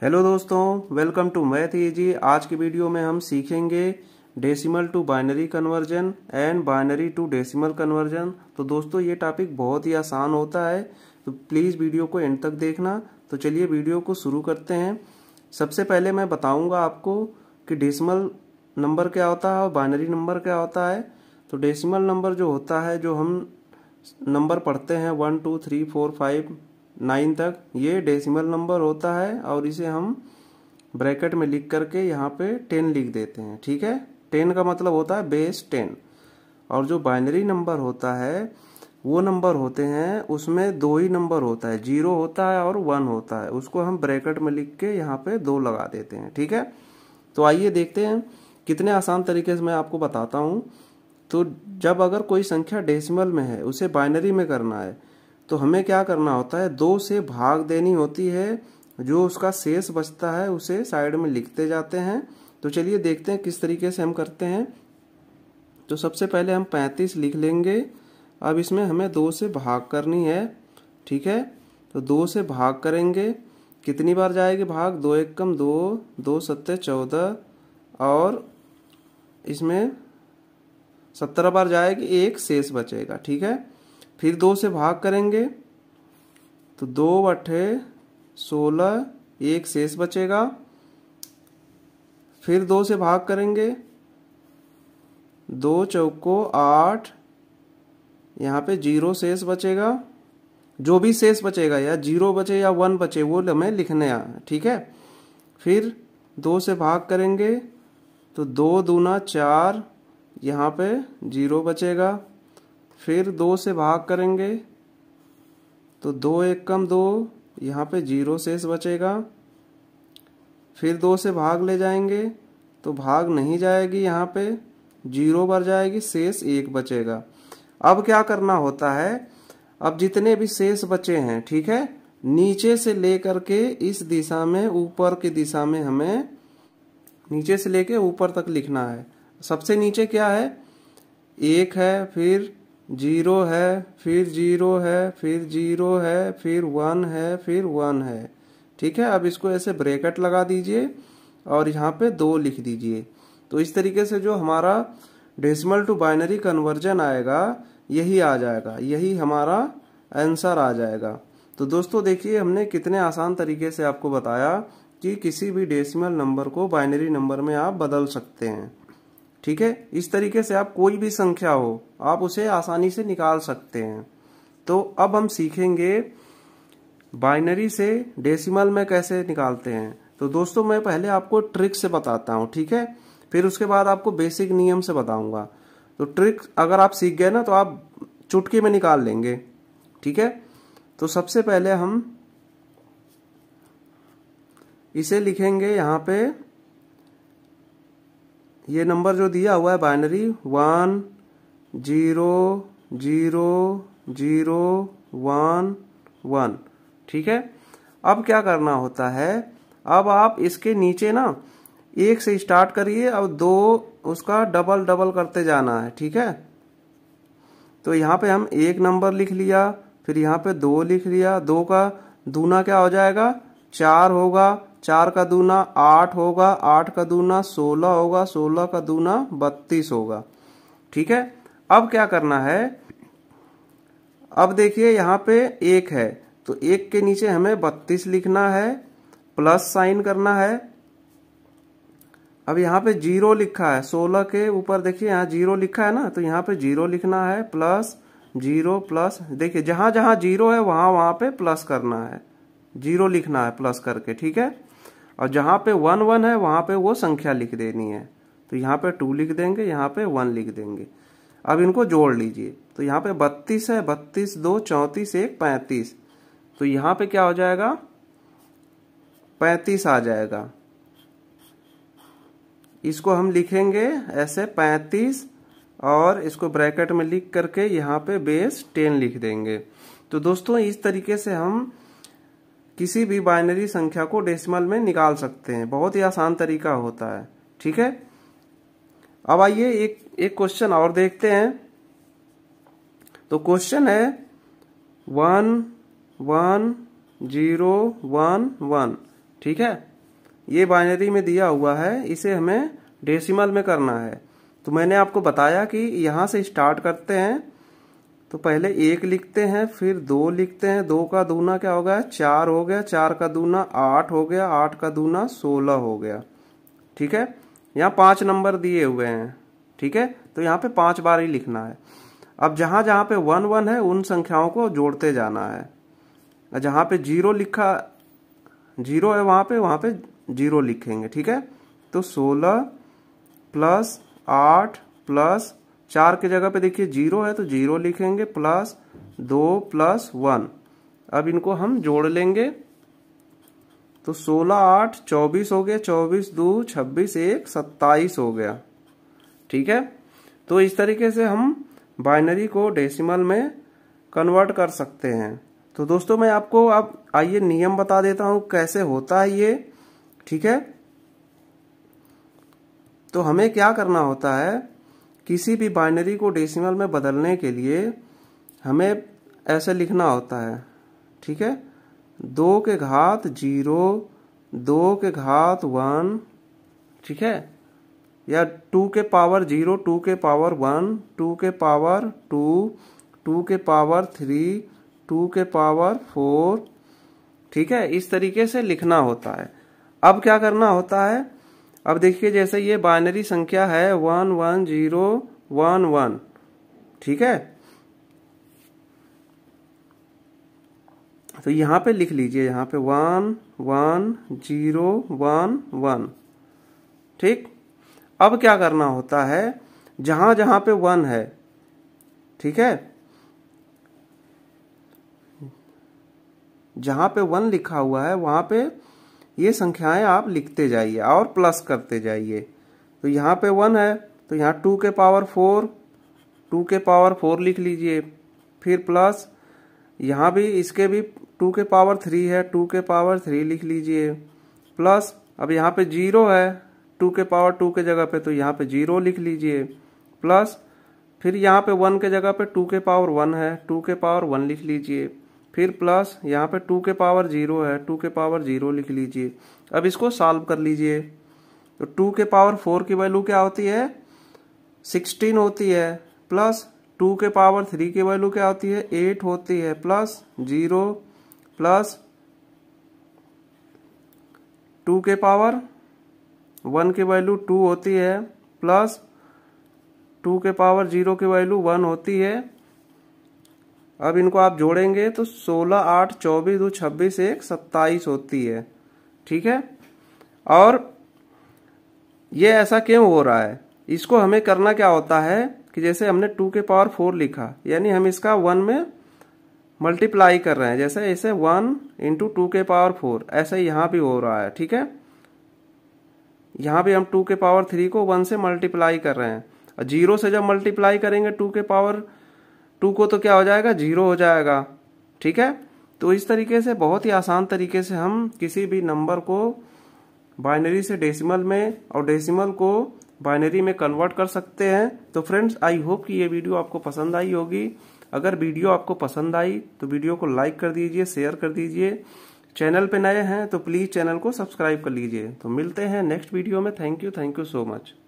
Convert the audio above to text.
hello दोस्तों welcome to math जी आज की वीडियो में हम सीखेंगे decimal to binary conversion and binary to decimal conversion तो दोस्तों ये टॉपिक बहुत ही आसान होता है तो प्लीज़ वीडियो को एंड तक देखना तो चलिए वीडियो को शुरू करते हैं सबसे पहले मैं बताऊंगा आपको कि डेसिमल नंबर क्या होता है और बाइनरी नंबर क्या होता है तो डेसिमल नंबर जो होता है जो हम नंबर पढ़ते हैं one two three four five nine तक ये डेसिमल नंबर होता है और इसे हम ब्रैकेट में लिख करके यहाँ पे टेन लिख देते हैं ठीक है टेन का मतलब होता है बेस टेन और जो बाइनरी नंबर होता है वो नंबर होते हैं उसमें दो ही नंबर होता है जीरो होता है और वन होता है उसको हम ब्रैकेट में लिख के यहाँ पे दो लगा देते हैं ठीक है तो आइए देखते हैं कितने आसान तरीके से मैं आपको बताता हूँ तो जब अगर कोई संख्या डेसिमल में है उसे बाइनरी में करना है तो हमें क्या करना होता है दो से भाग देनी होती है जो उसका शेष बचता है उसे साइड में लिखते जाते हैं तो चलिए देखते हैं किस तरीके से हम करते हैं तो सबसे पहले हम पैंतीस लिख लेंगे अब इसमें हमें दो से भाग करनी है ठीक है तो दो से भाग करेंगे कितनी बार जाएगी भाग दो एक कम दो दो सत्तर चौदह और इसमें सत्रह बार जाएगी एक शेष बचेगा ठीक है फिर दो से भाग करेंगे तो दो बटे सोलह एक शेष बचेगा फिर दो से भाग करेंगे दो चौको आठ यहाँ पे जीरो शेष बचेगा जो भी शेष बचेगा या जीरो बचे या वन बचे वो हमें लिखने आ ठीक है फिर दो से भाग करेंगे तो दो दूना चार यहाँ पे जीरो बचेगा फिर दो से भाग करेंगे तो दो एक कम दो यहाँ पे जीरो शेष बचेगा फिर दो से भाग ले जाएंगे तो भाग नहीं जाएगी यहाँ पे जीरो बढ़ जाएगी शेष एक बचेगा अब क्या करना होता है अब जितने भी शेष बचे हैं ठीक है नीचे से लेकर के इस दिशा में ऊपर की दिशा में हमें नीचे से लेके ऊपर तक लिखना है सबसे नीचे क्या है एक है फिर जीरो है फिर जीरो है फिर जीरो है फिर वन है फिर वन है ठीक है अब इसको ऐसे ब्रेकेट लगा दीजिए और यहाँ पे दो लिख दीजिए तो इस तरीके से जो हमारा डेसिमल टू बाइनरी कन्वर्जन आएगा यही आ जाएगा यही हमारा आंसर आ जाएगा तो दोस्तों देखिए हमने कितने आसान तरीके से आपको बताया कि किसी भी डेसिमल नंबर को बाइनरी नंबर में आप बदल सकते हैं ठीक है इस तरीके से आप कोई भी संख्या हो आप उसे आसानी से निकाल सकते हैं तो अब हम सीखेंगे बाइनरी से डेसिमल में कैसे निकालते हैं तो दोस्तों मैं पहले आपको ट्रिक से बताता हूँ ठीक है फिर उसके बाद आपको बेसिक नियम से बताऊंगा तो ट्रिक अगर आप सीख गए ना तो आप चुटकी में निकाल लेंगे ठीक है तो सबसे पहले हम इसे लिखेंगे यहां पे ये नंबर जो दिया हुआ है binary one zero zero zero one one ठीक है अब क्या करना होता है अब आप इसके नीचे ना एक से स्टार्ट करिए अब दो उसका डबल डबल करते जाना है ठीक है तो यहाँ पे हम एक नंबर लिख लिया फिर यहाँ पे दो लिख लिया दो का दूना क्या हो जाएगा चार होगा चार का दूना आठ होगा आठ का दूना सोलह होगा सोलह का दूना बत्तीस होगा ठीक है अब क्या करना है अब देखिए यहाँ पे एक है तो एक के नीचे हमें बत्तीस लिखना है प्लस साइन करना है अब यहाँ पे जीरो लिखा है सोलह के ऊपर देखिए यहाँ जीरो लिखा है ना तो यहाँ पे जीरो लिखना है प्लस जीरो प्लस देखिए जहां जहां जीरो है वहां वहां पे प्लस करना है जीरो लिखना है प्लस करके ठीक है और जहाँ पे वन वन है वहाँ पे वो संख्या लिख देनी है तो यहाँ पे टू लिख देंगे यहाँ पे वन लिख देंगे अब इनको जोड़ लीजिए तो यहाँ पे बत्तीस है बत्तीस दो चौंतीस एक पैंतीस तो यहाँ पे क्या हो जाएगा पैंतीस आ जाएगा इसको हम लिखेंगे ऐसे पैंतीस और इसको ब्रैकेट में लिख करके यहाँ पे बेस टेन लिख देंगे तो दोस्तों इस तरीके से हम किसी भी बाइनरी संख्या को डेसिमल में निकाल सकते हैं बहुत ही आसान तरीका होता है ठीक है अब आइए एक एक क्वेश्चन और देखते हैं तो क्वेश्चन है one one zero one one ठीक है ये बाइनरी में दिया हुआ है इसे हमें डेसिमल में करना है तो मैंने आपको बताया कि यहाँ से स्टार्ट करते हैं तो पहले एक लिखते हैं फिर दो लिखते हैं दो का दूना क्या हो गया चार हो गया चार का दूना आठ हो गया आठ का दूना सोलह हो गया ठीक है यहाँ पांच नंबर दिए हुए हैं ठीक है तो यहाँ पे पांच बार ही लिखना है अब जहां जहां पे वन वन है उन संख्याओं को जोड़ते जाना है जहां पे जीरो लिखा जीरो है वहां पे वहां पे जीरो लिखेंगे ठीक है तो सोलह प्लस आठ प्लस चार की जगह पे देखिए जीरो है तो जीरो लिखेंगे प्लस दो प्लस वन अब इनको हम जोड़ लेंगे तो सोलह आठ चौबीस हो गया चौबीस दो छब्बीस एक सत्ताईस हो गया ठीक है तो इस तरीके से हम बाइनरी को डेसिमल में कन्वर्ट कर सकते हैं तो दोस्तों मैं आपको अब आप आइए नियम बता देता हूं कैसे होता है ये ठीक है तो हमें क्या करना होता है किसी भी बाइनरी को डेसिमल में बदलने के लिए हमें ऐसे लिखना होता है ठीक है दो के घात जीरो दो के घात वन ठीक है या टू के पावर जीरो टू के पावर वन टू के पावर टू टू के पावर थ्री टू के पावर फोर ठीक है इस तरीके से लिखना होता है अब क्या करना होता है अब देखिए जैसे ये बाइनरी संख्या है one one zero one one ठीक है तो यहां पे लिख लीजिए यहाँ पे one one zero one one ठीक अब क्या करना होता है जहां जहां पे वन है ठीक है जहां पे वन लिखा हुआ है वहां पे ये संख्याएं आप लिखते जाइए और प्लस करते जाइए तो यहाँ पे वन है तो यहाँ टू के पावर फोर टू के पावर फोर लिख लीजिए फिर प्लस यहाँ भी इसके भी टू के पावर थ्री है टू के पावर थ्री लिख लीजिए प्लस अब यहाँ पे जीरो है टू के पावर टू के जगह पे तो यहाँ पे जीरो लिख लीजिए प्लस फिर यहाँ पे वन के जगह पे टू के पावर वन है टू के पावर वन लिख लीजिए फिर प्लस यहाँ पे टू के पावर जीरो है टू के पावर जीरो लिख लीजिए अब इसको सॉल्व कर लीजिए तो टू के पावर फोर की वैल्यू क्या होती है सिक्सटीन होती है प्लस टू के पावर थ्री की वैल्यू क्या होती है एट होती है प्लस जीरो प्लस टू के पावर वन की वैल्यू टू होती है प्लस टू के पावर जीरो की वैल्यू वन होती है अब इनको आप जोड़ेंगे तो सोलह आठ चौबीस दो छब्बीस एक सत्ताईस होती है ठीक है और ये ऐसा क्यों हो रहा है इसको हमें करना क्या होता है कि जैसे हमने टू के पावर फोर लिखा यानी हम इसका वन में मल्टीप्लाई कर रहे हैं जैसे ऐसे वन इंटू टू के पावर फोर ऐसा यहाँ भी हो रहा है ठीक है यहाँ भी हम टू के पावर थ्री को वन से मल्टीप्लाई कर रहे हैं और जीरो से जब मल्टीप्लाई करेंगे टू के पावर टू को तो क्या हो जाएगा जीरो हो जाएगा ठीक है तो इस तरीके से बहुत ही आसान तरीके से हम किसी भी नंबर को बाइनरी से डेसिमल में और डेसिमल को बाइनरी में कन्वर्ट कर सकते हैं तो फ्रेंड्स आई होप कि ये वीडियो आपको पसंद आई होगी अगर वीडियो आपको पसंद आई तो वीडियो को लाइक कर दीजिए शेयर कर दीजिए चैनल पे नए हैं तो प्लीज़ चैनल को सब्सक्राइब कर लीजिए तो मिलते हैं नेक्स्ट वीडियो में thank you thank you so much